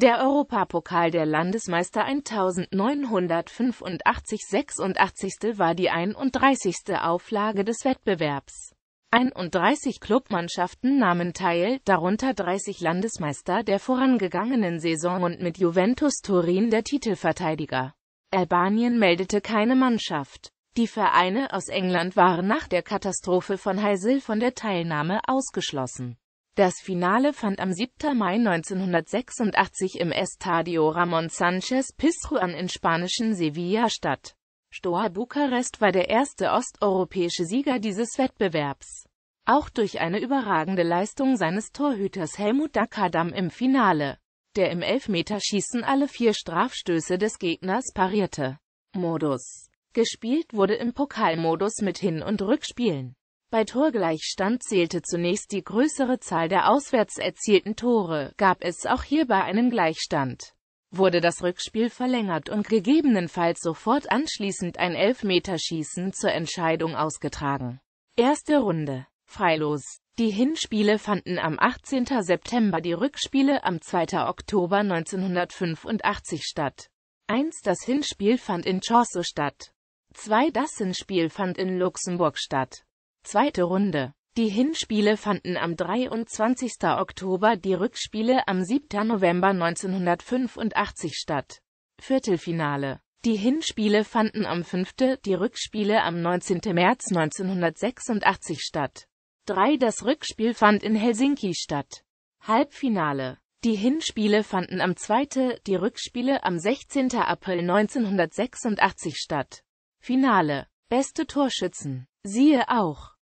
Der Europapokal der Landesmeister 1985-86 war die 31. Auflage des Wettbewerbs. 31 Clubmannschaften nahmen teil, darunter 30 Landesmeister der vorangegangenen Saison und mit Juventus Turin der Titelverteidiger. Albanien meldete keine Mannschaft. Die Vereine aus England waren nach der Katastrophe von Heisel von der Teilnahme ausgeschlossen. Das Finale fand am 7. Mai 1986 im Estadio Ramón Sánchez Pizjuan in spanischen Sevilla statt. Stoa Bukarest war der erste osteuropäische Sieger dieses Wettbewerbs. Auch durch eine überragende Leistung seines Torhüters Helmut Dakadam im Finale, der im Elfmeterschießen alle vier Strafstöße des Gegners parierte. Modus Gespielt wurde im Pokalmodus mit Hin- und Rückspielen. Bei Torgleichstand zählte zunächst die größere Zahl der auswärts erzielten Tore, gab es auch hierbei einen Gleichstand. Wurde das Rückspiel verlängert und gegebenenfalls sofort anschließend ein Elfmeterschießen zur Entscheidung ausgetragen. Erste Runde. Freilos. Die Hinspiele fanden am 18. September, die Rückspiele am 2. Oktober 1985 statt. 1. Das Hinspiel fand in Chorso statt. 2. Das Hinspiel fand in Luxemburg statt zweite Runde. Die Hinspiele fanden am 23. Oktober, die Rückspiele am 7. November 1985 statt. Viertelfinale die Hinspiele fanden am 5., die Rückspiele am 19. März 1986 statt. 3. Das Rückspiel fand in Helsinki statt. Halbfinale. Die Hinspiele fanden am 2., die Rückspiele am 16. April 1986 statt. Finale. Beste Torschützen. Siehe auch